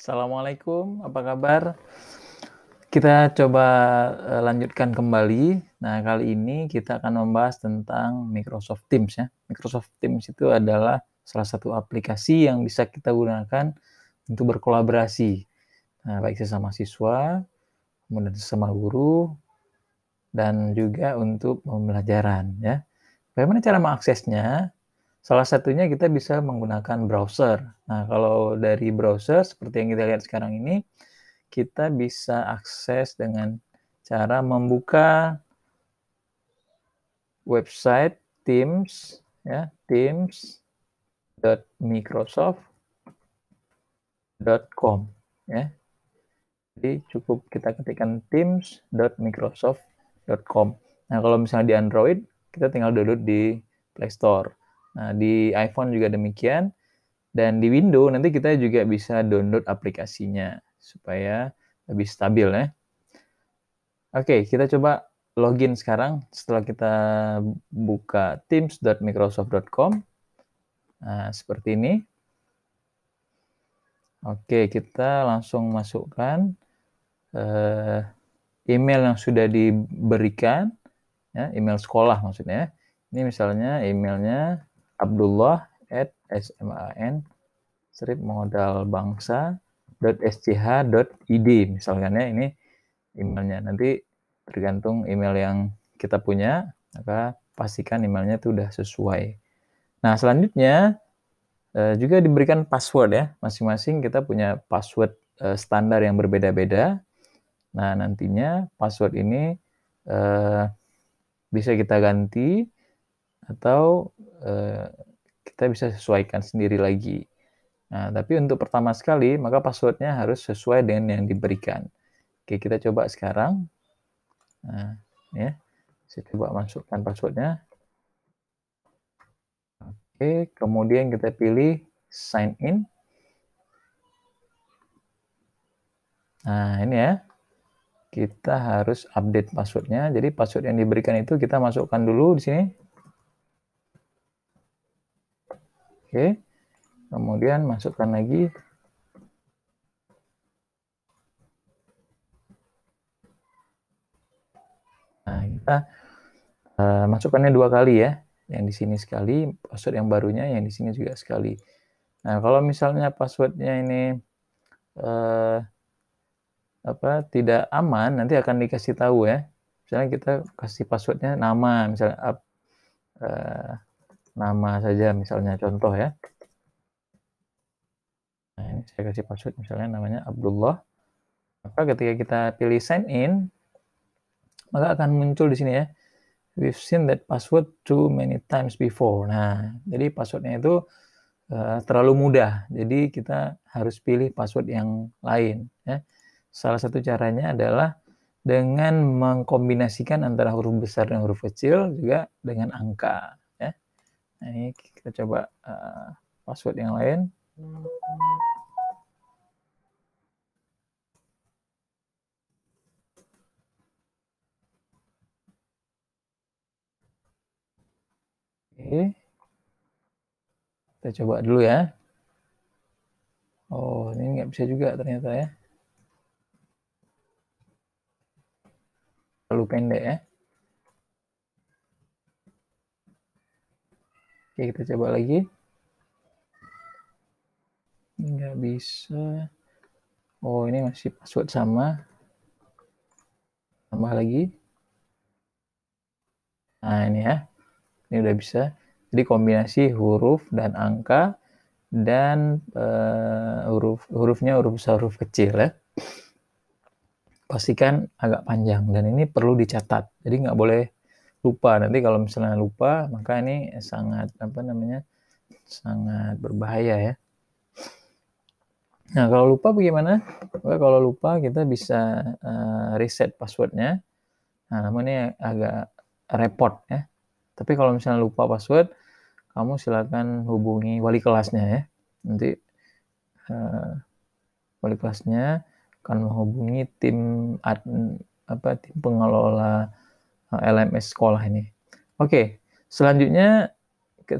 Assalamualaikum, apa kabar? Kita coba eh, lanjutkan kembali. Nah, kali ini kita akan membahas tentang Microsoft Teams ya. Microsoft Teams itu adalah salah satu aplikasi yang bisa kita gunakan untuk berkolaborasi. Nah, baik sesama siswa, kemudian sesama guru, dan juga untuk pembelajaran ya. Bagaimana cara mengaksesnya? Salah satunya kita bisa menggunakan browser. Nah, kalau dari browser seperti yang kita lihat sekarang ini, kita bisa akses dengan cara membuka website Teams ya, teams.microsoft.com ya. Jadi cukup kita ketikkan teams.microsoft.com. Nah, kalau misalnya di Android, kita tinggal download di Play Store. Nah, di iPhone juga demikian. Dan di Windows nanti kita juga bisa download aplikasinya supaya lebih stabil ya. Oke, kita coba login sekarang setelah kita buka teams.microsoft.com. Nah, seperti ini. Oke, kita langsung masukkan eh, email yang sudah diberikan, ya, email sekolah maksudnya. Ya. Ini misalnya emailnya Abdullah at sman strip modal bangsa dot id misalnya ini emailnya nanti tergantung email yang kita punya maka pastikan emailnya itu sudah sesuai nah selanjutnya eh, juga diberikan password ya masing-masing kita punya password eh, standar yang berbeda-beda nah nantinya password ini eh, bisa kita ganti atau eh, kita bisa sesuaikan sendiri lagi. Nah, tapi untuk pertama sekali, maka passwordnya harus sesuai dengan yang diberikan. Oke, kita coba sekarang. Nah, ya, saya coba masukkan passwordnya. Oke, kemudian kita pilih sign in. Nah, ini ya. Kita harus update passwordnya. Jadi password yang diberikan itu kita masukkan dulu di sini Oke. Kemudian masukkan lagi Nah, kita uh, masukkannya dua kali ya. Yang di sini sekali, password yang barunya, yang di sini juga sekali. Nah, kalau misalnya passwordnya ini uh, apa tidak aman, nanti akan dikasih tahu ya. Misalnya kita kasih passwordnya nama, misalnya up, eh, nama saja misalnya contoh ya. Nah, ini saya kasih password misalnya namanya Abdullah. Maka ketika kita pilih sign in, maka akan muncul di sini ya. We've seen that password too many times before. Nah, jadi passwordnya itu uh, terlalu mudah. Jadi kita harus pilih password yang lain. Ya. Salah satu caranya adalah dengan mengkombinasikan antara huruf besar dan huruf kecil juga dengan angka. Nah, ini kita coba uh, password yang lain. Oke. Kita coba dulu ya. Oh, ini nggak bisa juga ternyata ya. Terlalu pendek ya. Oke, kita coba lagi. Nggak bisa. Oh, ini masih password sama. Tambah lagi. Nah, ini ya. Ini udah bisa. Jadi kombinasi huruf dan angka dan uh, huruf hurufnya huruf besar huruf kecil ya. Pastikan agak panjang dan ini perlu dicatat. Jadi nggak boleh lupa nanti kalau misalnya lupa maka ini sangat apa namanya sangat berbahaya ya nah kalau lupa bagaimana maka kalau lupa kita bisa uh, reset passwordnya nah namun ini agak repot ya tapi kalau misalnya lupa password kamu silakan hubungi wali kelasnya ya nanti uh, wali kelasnya akan menghubungi tim admin, apa tim pengelola Eh, LMS sekolah ini. Oke, selanjutnya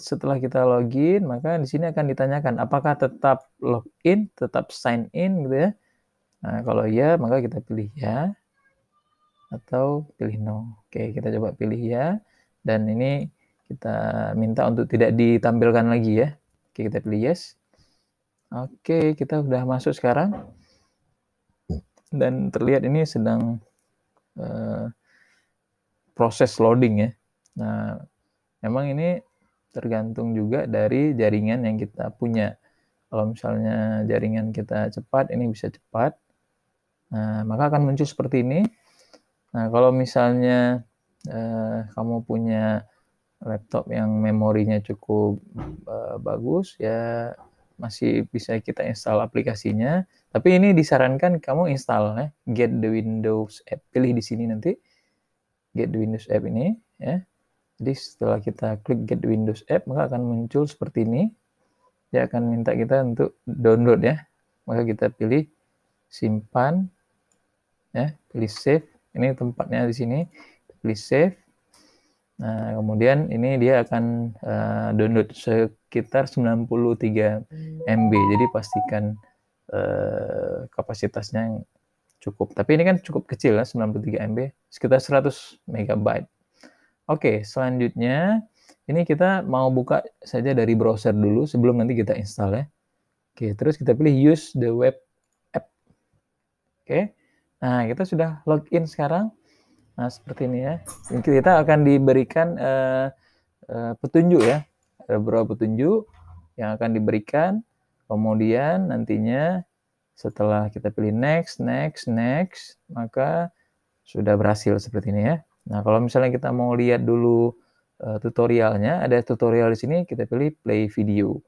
setelah kita login, maka di sini akan ditanyakan apakah tetap login, tetap sign in gitu ya. Nah, kalau iya maka kita pilih ya atau pilih no. Oke, kita coba pilih ya dan ini kita minta untuk tidak ditampilkan lagi ya. Oke, kita pilih yes. Oke, kita sudah masuk sekarang. Dan terlihat ini sedang uh, proses loading ya. Nah, emang ini tergantung juga dari jaringan yang kita punya. Kalau misalnya jaringan kita cepat, ini bisa cepat. Nah, maka akan muncul seperti ini. Nah, kalau misalnya eh, kamu punya laptop yang memorinya cukup eh, bagus, ya masih bisa kita install aplikasinya. Tapi ini disarankan kamu install ya, Get the Windows app. Pilih di sini nanti get Windows App ini ya. Jadi setelah kita klik get Windows App maka akan muncul seperti ini. Dia akan minta kita untuk download ya. Maka kita pilih simpan ya, pilih save. Ini tempatnya di sini. Pilih save. Nah, kemudian ini dia akan uh, download sekitar 93 MB. Jadi pastikan uh, kapasitasnya cukup. Tapi ini kan cukup kecil ya, 93 MB, sekitar 100 MB. Oke, selanjutnya ini kita mau buka saja dari browser dulu sebelum nanti kita install ya. Oke, terus kita pilih use the web app. Oke, nah kita sudah login sekarang. Nah, seperti ini ya. Kita akan diberikan uh, uh, petunjuk ya. Ada beberapa petunjuk yang akan diberikan. Kemudian nantinya setelah kita pilih next, next, next, maka sudah berhasil seperti ini ya. Nah, kalau misalnya kita mau lihat dulu uh, tutorialnya, ada tutorial di sini, kita pilih play video.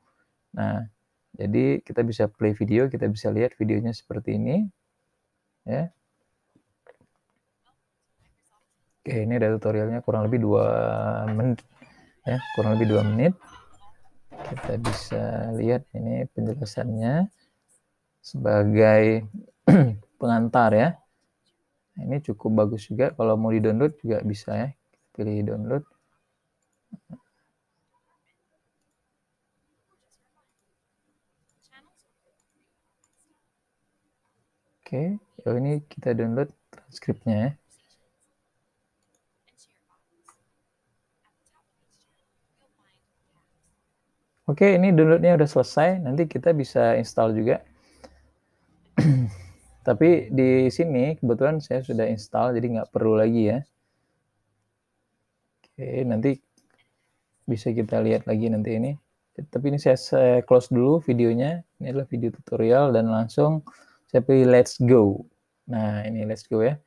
Nah, jadi kita bisa play video, kita bisa lihat videonya seperti ini. Ya. Oke, ini ada tutorialnya kurang lebih 2 menit ya, kurang lebih 2 menit. Kita bisa lihat ini penjelasannya sebagai pengantar ya. ini cukup bagus juga kalau mau di-download juga bisa ya. Pilih download. Oke, okay. ini kita download transkripnya ya. Oke, okay, ini downloadnya udah selesai. Nanti kita bisa install juga. Tapi di sini kebetulan saya sudah install jadi nggak perlu lagi ya. Oke, nanti bisa kita lihat lagi nanti ini. Tapi ini saya, saya close dulu videonya. Ini adalah video tutorial dan langsung saya pilih let's go. Nah, ini let's go ya.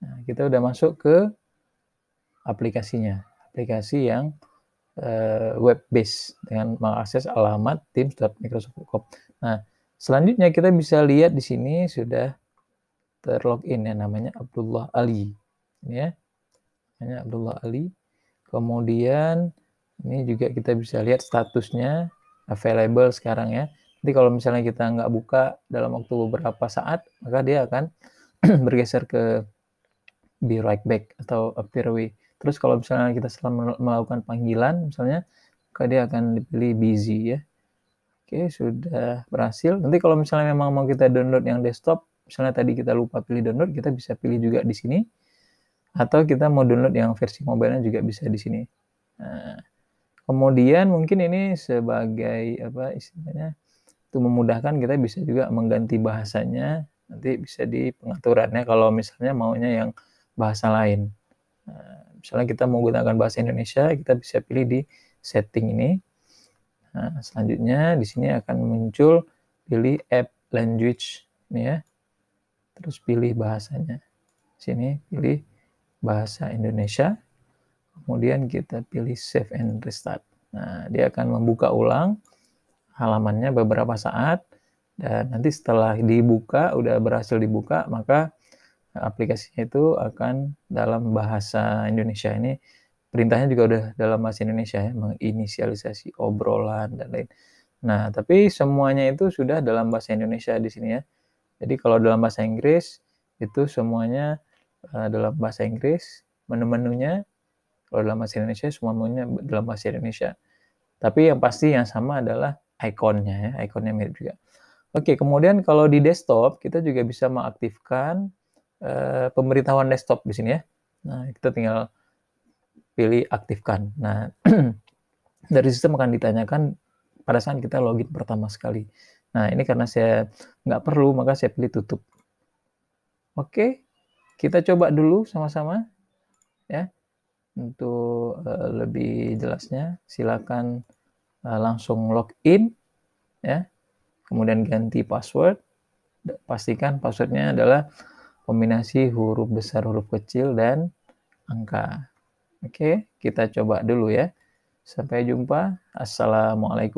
Nah, kita udah masuk ke aplikasinya. Aplikasi yang uh, web-based dengan mengakses alamat teams.microsoft.com. Nah, Selanjutnya kita bisa lihat di sini sudah terlogin ya namanya Abdullah Ali. Ini ya. Namanya Abdullah Ali. Kemudian ini juga kita bisa lihat statusnya available sekarang ya. Nanti kalau misalnya kita nggak buka dalam waktu beberapa saat, maka dia akan bergeser ke be right back atau appear away. Terus kalau misalnya kita selalu melakukan panggilan misalnya, maka dia akan dipilih busy ya. Oke, sudah berhasil. Nanti kalau misalnya memang mau kita download yang desktop, misalnya tadi kita lupa pilih download, kita bisa pilih juga di sini. Atau kita mau download yang versi mobile juga bisa di sini. Nah, kemudian mungkin ini sebagai apa istilahnya itu memudahkan kita bisa juga mengganti bahasanya. Nanti bisa di pengaturannya kalau misalnya maunya yang bahasa lain. Nah, misalnya kita menggunakan bahasa Indonesia, kita bisa pilih di setting ini Nah, selanjutnya di sini akan muncul pilih app language ini ya. Terus pilih bahasanya. Sini pilih bahasa Indonesia. Kemudian kita pilih save and restart. Nah, dia akan membuka ulang halamannya beberapa saat dan nanti setelah dibuka udah berhasil dibuka maka aplikasinya itu akan dalam bahasa Indonesia ini perintahnya juga udah dalam bahasa Indonesia ya, menginisialisasi obrolan dan lain. Nah, tapi semuanya itu sudah dalam bahasa Indonesia di sini ya. Jadi kalau dalam bahasa Inggris itu semuanya uh, dalam bahasa Inggris, menu-menunya kalau dalam bahasa Indonesia semuanya dalam bahasa Indonesia. Tapi yang pasti yang sama adalah ikonnya ya, ikonnya mirip juga. Oke, kemudian kalau di desktop kita juga bisa mengaktifkan uh, pemberitahuan desktop di sini ya. Nah, kita tinggal pilih aktifkan. Nah, dari sistem akan ditanyakan pada saat kita login pertama sekali. Nah, ini karena saya nggak perlu, maka saya pilih tutup. Oke, kita coba dulu sama-sama. Ya, untuk uh, lebih jelasnya, silakan uh, langsung login. Ya, kemudian ganti password. Pastikan passwordnya adalah kombinasi huruf besar, huruf kecil, dan angka. Oke, kita coba dulu ya. Sampai jumpa. Assalamualaikum.